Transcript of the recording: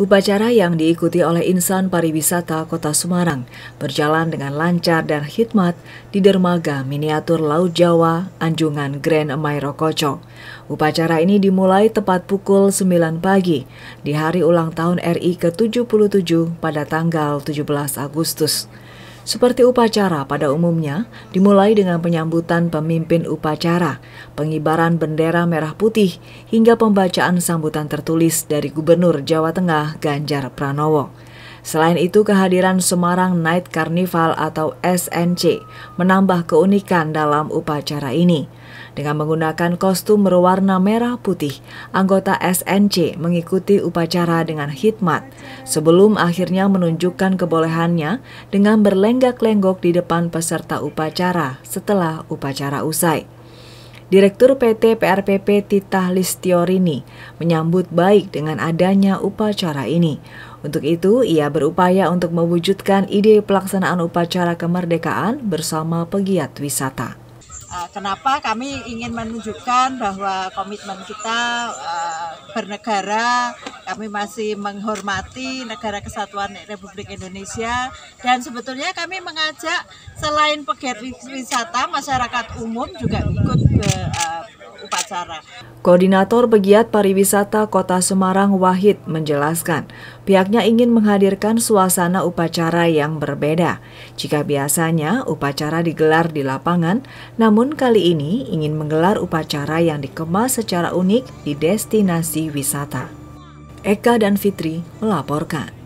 Upacara yang diikuti oleh insan pariwisata Kota Semarang berjalan dengan lancar dan khidmat di dermaga miniatur Laut Jawa, Anjungan Grand Mairo Upacara ini dimulai tepat pukul 9 pagi di hari ulang tahun RI ke-77 pada tanggal 17 Agustus. Seperti upacara pada umumnya, dimulai dengan penyambutan pemimpin upacara, pengibaran bendera merah putih, hingga pembacaan sambutan tertulis dari Gubernur Jawa Tengah Ganjar Pranowo. Selain itu, kehadiran Semarang Night Carnival atau SNC menambah keunikan dalam upacara ini. Dengan menggunakan kostum berwarna merah putih, anggota SNC mengikuti upacara dengan hikmat sebelum akhirnya menunjukkan kebolehannya dengan berlenggak-lenggok di depan peserta upacara setelah upacara usai. Direktur PT PRPP Titah Listiorini menyambut baik dengan adanya upacara ini. Untuk itu, ia berupaya untuk mewujudkan ide pelaksanaan upacara kemerdekaan bersama pegiat wisata. Eh, kenapa kami ingin menunjukkan bahwa komitmen kita eh, bernegara, kami masih menghormati negara kesatuan Republik Indonesia dan sebetulnya kami mengajak selain pegiat wisata, masyarakat umum juga ikut eh, Aksara. Koordinator Pegiat Pariwisata Kota Semarang Wahid menjelaskan, pihaknya ingin menghadirkan suasana upacara yang berbeda. Jika biasanya upacara digelar di lapangan, namun kali ini ingin menggelar upacara yang dikemas secara unik di destinasi wisata. Eka dan Fitri melaporkan.